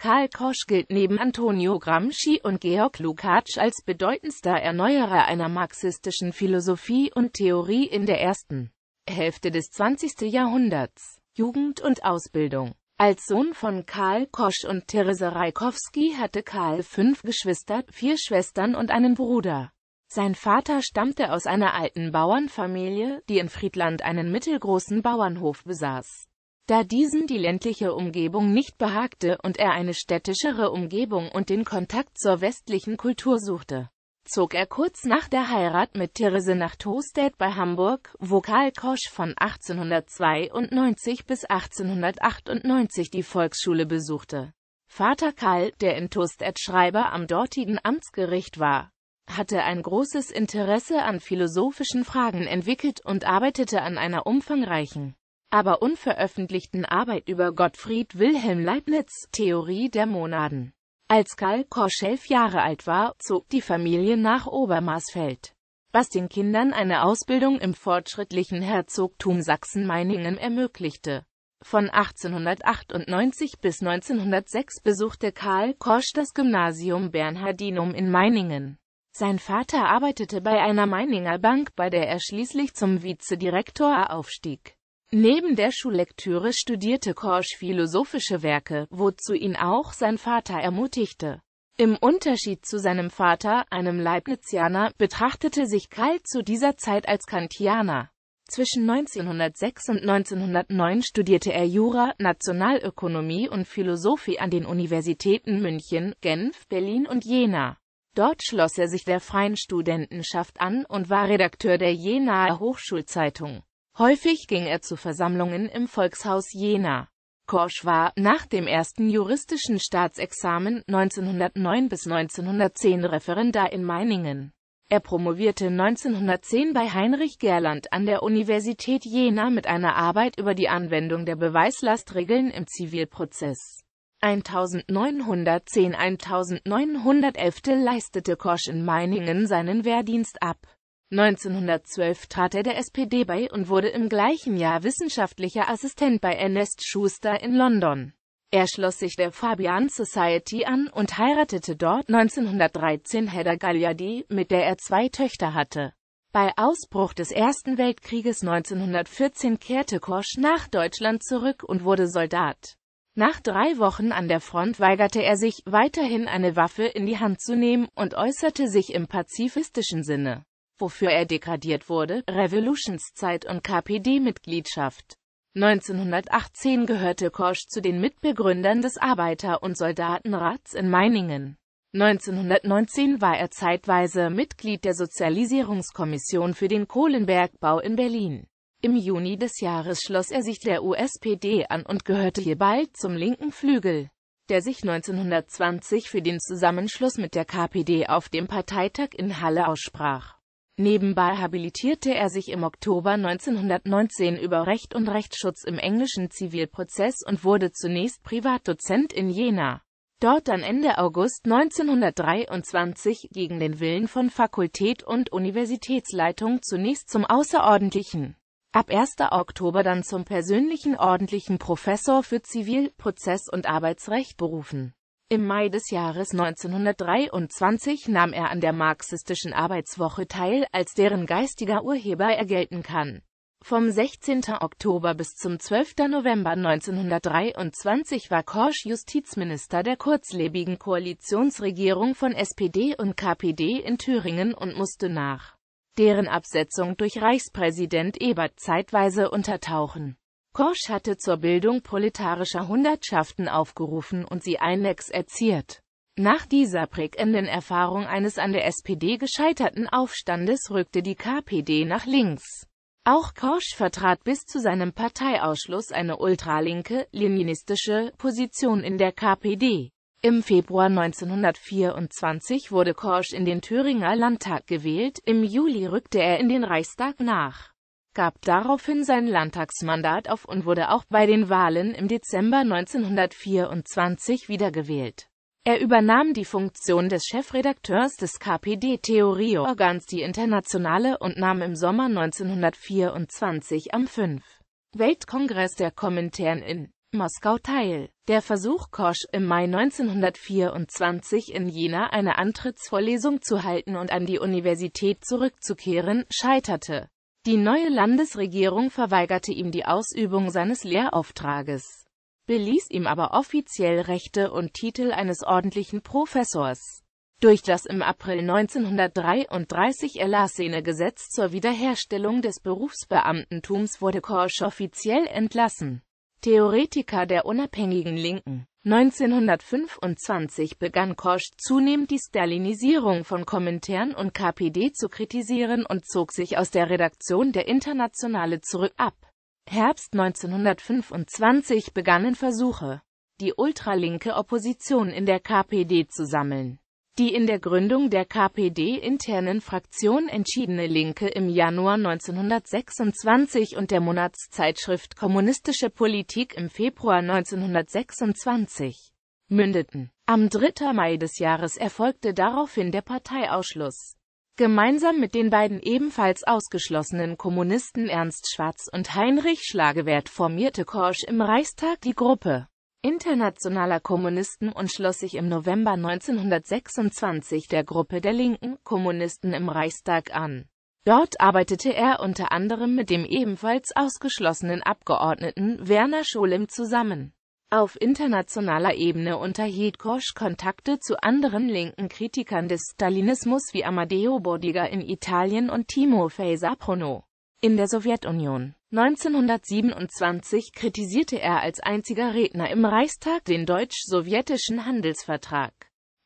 Karl Kosch gilt neben Antonio Gramsci und Georg Lukács als bedeutendster Erneuerer einer marxistischen Philosophie und Theorie in der ersten Hälfte des 20. Jahrhunderts. Jugend und Ausbildung Als Sohn von Karl Kosch und Therese Reikowski hatte Karl fünf Geschwister, vier Schwestern und einen Bruder. Sein Vater stammte aus einer alten Bauernfamilie, die in Friedland einen mittelgroßen Bauernhof besaß da diesen die ländliche Umgebung nicht behagte und er eine städtischere Umgebung und den Kontakt zur westlichen Kultur suchte zog er kurz nach der Heirat mit Therese nach Tostedt bei Hamburg, wo Karl Kosch von 1892 bis 1898 die Volksschule besuchte. Vater Karl, der in Tostedt Schreiber am dortigen Amtsgericht war, hatte ein großes Interesse an philosophischen Fragen entwickelt und arbeitete an einer umfangreichen aber unveröffentlichten Arbeit über Gottfried Wilhelm Leibniz' Theorie der Monaden. Als Karl Korsch elf Jahre alt war, zog die Familie nach Obermaßfeld, was den Kindern eine Ausbildung im fortschrittlichen Herzogtum Sachsen-Meiningen ermöglichte. Von 1898 bis 1906 besuchte Karl Korsch das Gymnasium Bernhardinum in Meiningen. Sein Vater arbeitete bei einer Meininger Bank, bei der er schließlich zum Vizedirektor aufstieg. Neben der Schullektüre studierte Korsch philosophische Werke, wozu ihn auch sein Vater ermutigte. Im Unterschied zu seinem Vater, einem Leibnizianer, betrachtete sich Karl zu dieser Zeit als Kantianer. Zwischen 1906 und 1909 studierte er Jura, Nationalökonomie und Philosophie an den Universitäten München, Genf, Berlin und Jena. Dort schloss er sich der Freien Studentenschaft an und war Redakteur der Jenaer Hochschulzeitung. Häufig ging er zu Versammlungen im Volkshaus Jena. Korsch war nach dem ersten juristischen Staatsexamen 1909 bis 1910 Referendar in Meiningen. Er promovierte 1910 bei Heinrich Gerland an der Universität Jena mit einer Arbeit über die Anwendung der Beweislastregeln im Zivilprozess. 1910-1911 leistete Korsch in Meiningen seinen Wehrdienst ab. 1912 trat er der SPD bei und wurde im gleichen Jahr wissenschaftlicher Assistent bei Ernest Schuster in London. Er schloss sich der Fabian Society an und heiratete dort 1913 Hedda Gagliardi, mit der er zwei Töchter hatte. Bei Ausbruch des Ersten Weltkrieges 1914 kehrte Korsch nach Deutschland zurück und wurde Soldat. Nach drei Wochen an der Front weigerte er sich, weiterhin eine Waffe in die Hand zu nehmen und äußerte sich im pazifistischen Sinne wofür er degradiert wurde, Revolutionszeit und KPD-Mitgliedschaft. 1918 gehörte Korsch zu den Mitbegründern des Arbeiter- und Soldatenrats in Meiningen. 1919 war er zeitweise Mitglied der Sozialisierungskommission für den Kohlenbergbau in Berlin. Im Juni des Jahres schloss er sich der USPD an und gehörte hier bald zum linken Flügel, der sich 1920 für den Zusammenschluss mit der KPD auf dem Parteitag in Halle aussprach. Nebenbei habilitierte er sich im Oktober 1919 über Recht und Rechtsschutz im englischen Zivilprozess und wurde zunächst Privatdozent in Jena. Dort dann Ende August 1923 gegen den Willen von Fakultät und Universitätsleitung zunächst zum außerordentlichen Ab 1. Oktober dann zum persönlichen ordentlichen Professor für Zivil-, Prozess- und Arbeitsrecht berufen. Im Mai des Jahres 1923 nahm er an der marxistischen Arbeitswoche teil, als deren geistiger Urheber er gelten kann. Vom 16. Oktober bis zum 12. November 1923 war Korsch Justizminister der kurzlebigen Koalitionsregierung von SPD und KPD in Thüringen und musste nach deren Absetzung durch Reichspräsident Ebert zeitweise untertauchen Kosch hatte zur Bildung proletarischer Hundertschaften aufgerufen und sie einex erziert. Nach dieser prägenden Erfahrung eines an der SPD gescheiterten Aufstandes rückte die KPD nach links. Auch Korsch vertrat bis zu seinem Parteiausschluss eine ultralinke, leninistische Position in der KPD. Im Februar 1924 wurde Korsch in den Thüringer Landtag gewählt, im Juli rückte er in den Reichstag nach gab daraufhin sein Landtagsmandat auf und wurde auch bei den Wahlen im Dezember 1924 wiedergewählt. Er übernahm die Funktion des Chefredakteurs des KPD Theorie Organs Die Internationale und nahm im Sommer 1924 am 5. Weltkongress der Kommentären in Moskau teil. Der Versuch Kosch im Mai 1924 in Jena eine Antrittsvorlesung zu halten und an die Universität zurückzukehren, scheiterte. Die neue Landesregierung verweigerte ihm die Ausübung seines Lehrauftrages, beließ ihm aber offiziell Rechte und Titel eines ordentlichen Professors. Durch das im April 1933 erlassene Gesetz zur Wiederherstellung des Berufsbeamtentums wurde Korsch offiziell entlassen. Theoretiker der unabhängigen Linken 1925 begann Kosch zunehmend die Stalinisierung von Kommentären und KPD zu kritisieren und zog sich aus der Redaktion der Internationale zurück ab. Herbst 1925 begannen Versuche, die ultralinke Opposition in der KPD zu sammeln die in der Gründung der KPD-internen Fraktion entschiedene Linke im Januar 1926 und der Monatszeitschrift Kommunistische Politik im Februar 1926 mündeten. Am 3. Mai des Jahres erfolgte daraufhin der Parteiausschluss. Gemeinsam mit den beiden ebenfalls ausgeschlossenen Kommunisten Ernst Schwarz und Heinrich Schlagewert formierte Korsch im Reichstag die Gruppe internationaler Kommunisten und schloss sich im November 1926 der Gruppe der linken Kommunisten im Reichstag an. Dort arbeitete er unter anderem mit dem ebenfalls ausgeschlossenen Abgeordneten Werner Scholem zusammen. Auf internationaler Ebene unterhielt Kosch Kontakte zu anderen linken Kritikern des Stalinismus wie Amadeo Bordiga in Italien und Timo Feisaprono in der Sowjetunion. 1927 kritisierte er als einziger Redner im Reichstag den deutsch-sowjetischen Handelsvertrag.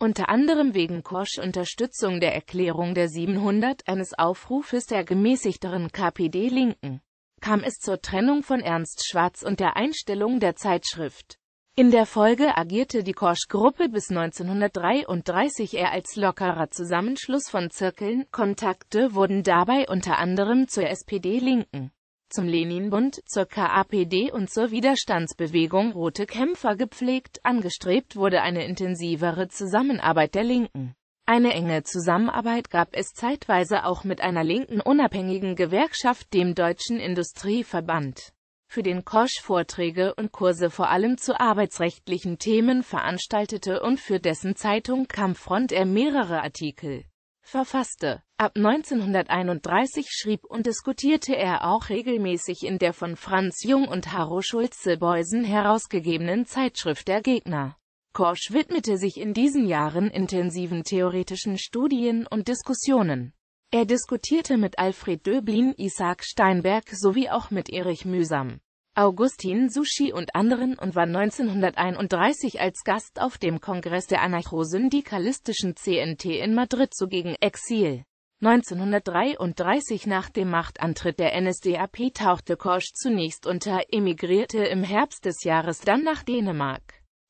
Unter anderem wegen Korsch Unterstützung der Erklärung der 700 eines Aufrufes der gemäßigteren KPD-Linken kam es zur Trennung von Ernst Schwarz und der Einstellung der Zeitschrift. In der Folge agierte die Korsch-Gruppe bis 1933 eher als lockerer Zusammenschluss von Zirkeln, Kontakte wurden dabei unter anderem zur SPD-Linken, zum Leninbund, zur KAPD und zur Widerstandsbewegung Rote Kämpfer gepflegt, angestrebt wurde eine intensivere Zusammenarbeit der Linken. Eine enge Zusammenarbeit gab es zeitweise auch mit einer linken unabhängigen Gewerkschaft, dem Deutschen Industrieverband für den Kosch Vorträge und Kurse vor allem zu arbeitsrechtlichen Themen veranstaltete und für dessen Zeitung Kampffront er mehrere Artikel verfasste. Ab 1931 schrieb und diskutierte er auch regelmäßig in der von Franz Jung und Harro Schulze-Beusen herausgegebenen Zeitschrift Der Gegner. Korsch widmete sich in diesen Jahren intensiven theoretischen Studien und Diskussionen er diskutierte mit Alfred Döblin, Isaac Steinberg sowie auch mit Erich Mühsam, Augustin Sushi und anderen und war 1931 als Gast auf dem Kongress der anarchosyndikalistischen CNT in Madrid zugegen Exil. 1933 nach dem Machtantritt der NSDAP tauchte Korsch zunächst unter, emigrierte im Herbst des Jahres dann nach Dänemark,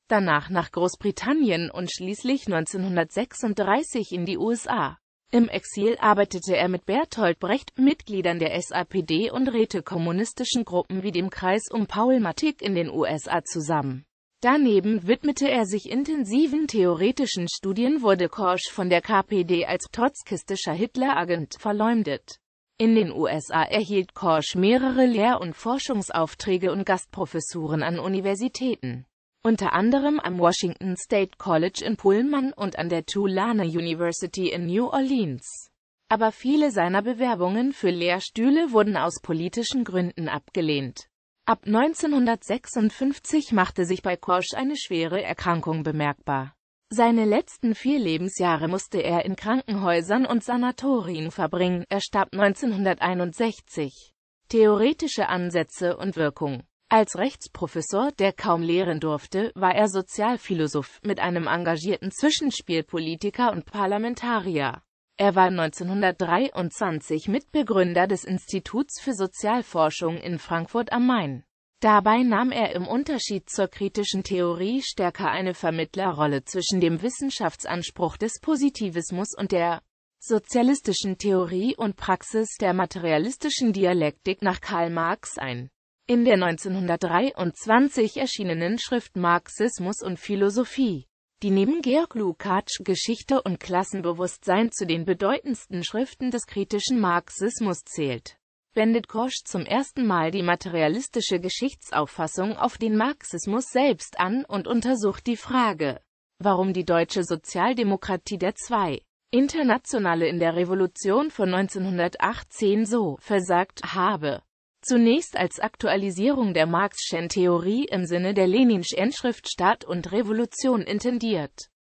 danach nach Großbritannien und schließlich 1936 in die USA. Im Exil arbeitete er mit Bertolt Brecht, Mitgliedern der SAPD und rätekommunistischen Gruppen wie dem Kreis um Paul Matik in den USA zusammen. Daneben widmete er sich intensiven theoretischen Studien, wurde Korsch von der KPD als trotzkistischer Hitleragent verleumdet. In den USA erhielt Korsch mehrere Lehr- und Forschungsaufträge und Gastprofessuren an Universitäten unter anderem am Washington State College in Pullman und an der Tulane University in New Orleans. Aber viele seiner Bewerbungen für Lehrstühle wurden aus politischen Gründen abgelehnt. Ab 1956 machte sich bei Koch eine schwere Erkrankung bemerkbar. Seine letzten vier Lebensjahre musste er in Krankenhäusern und Sanatorien verbringen, er starb 1961. Theoretische Ansätze und Wirkung als Rechtsprofessor, der kaum lehren durfte, war er Sozialphilosoph mit einem engagierten Zwischenspiel Politiker und Parlamentarier. Er war 1923 Mitbegründer des Instituts für Sozialforschung in Frankfurt am Main. Dabei nahm er im Unterschied zur kritischen Theorie stärker eine Vermittlerrolle zwischen dem Wissenschaftsanspruch des Positivismus und der sozialistischen Theorie und Praxis der materialistischen Dialektik nach Karl Marx ein in der 1923 erschienenen Schrift Marxismus und Philosophie, die neben Georg Lukács Geschichte und Klassenbewusstsein zu den bedeutendsten Schriften des kritischen Marxismus zählt wendet Kosch zum ersten Mal die materialistische Geschichtsauffassung auf den Marxismus selbst an und untersucht die Frage, warum die deutsche Sozialdemokratie der zwei Internationale in der Revolution von 1918 so versagt habe. Zunächst als Aktualisierung der Marx'schen Theorie im Sinne der Lenin'schen Schrift Staat und Revolution intendiert,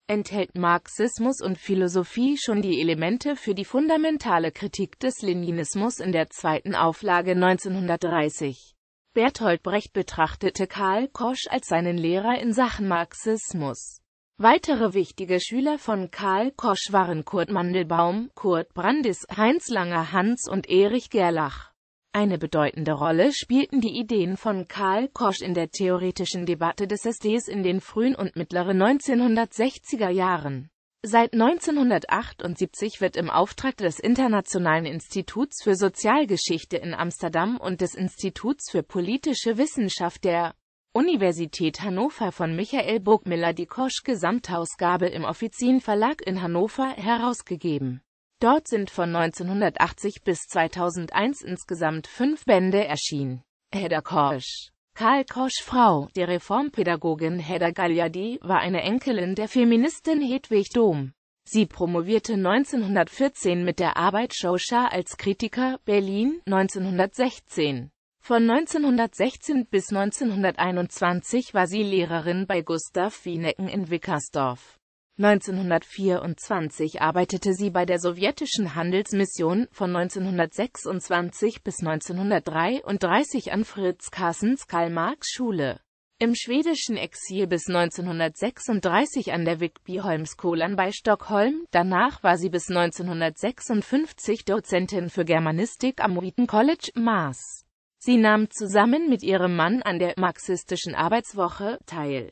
enthält Marxismus und Philosophie schon die Elemente für die fundamentale Kritik des Leninismus in der zweiten Auflage 1930. Berthold Brecht betrachtete Karl Kosch als seinen Lehrer in Sachen Marxismus. Weitere wichtige Schüler von Karl Kosch waren Kurt Mandelbaum, Kurt Brandis, Heinz Langer Hans und Erich Gerlach. Eine bedeutende Rolle spielten die Ideen von Karl Korsch in der theoretischen Debatte des SDs in den frühen und mittleren 1960er Jahren. Seit 1978 wird im Auftrag des Internationalen Instituts für Sozialgeschichte in Amsterdam und des Instituts für politische Wissenschaft der Universität Hannover von Michael Burgmiller die Korsch-Gesamtausgabe im Offizienverlag in Hannover herausgegeben Dort sind von 1980 bis 2001 insgesamt fünf Bände erschienen. Hedda Korsch Karl Korsch Frau, der Reformpädagogin Hedda Galliardi war eine Enkelin der Feministin Hedwig Dom. Sie promovierte 1914 mit der Arbeit Schauscha als Kritiker, Berlin, 1916. Von 1916 bis 1921 war sie Lehrerin bei Gustav Wienecken in Wickersdorf. 1924 arbeitete sie bei der sowjetischen Handelsmission, von 1926 bis 1933 an Fritz Kassens Karl-Marx-Schule, im schwedischen Exil bis 1936 an der Vigbyholmskolan bei Stockholm, danach war sie bis 1956 Dozentin für Germanistik am Wheaton College, Maas. Sie nahm zusammen mit ihrem Mann an der marxistischen Arbeitswoche teil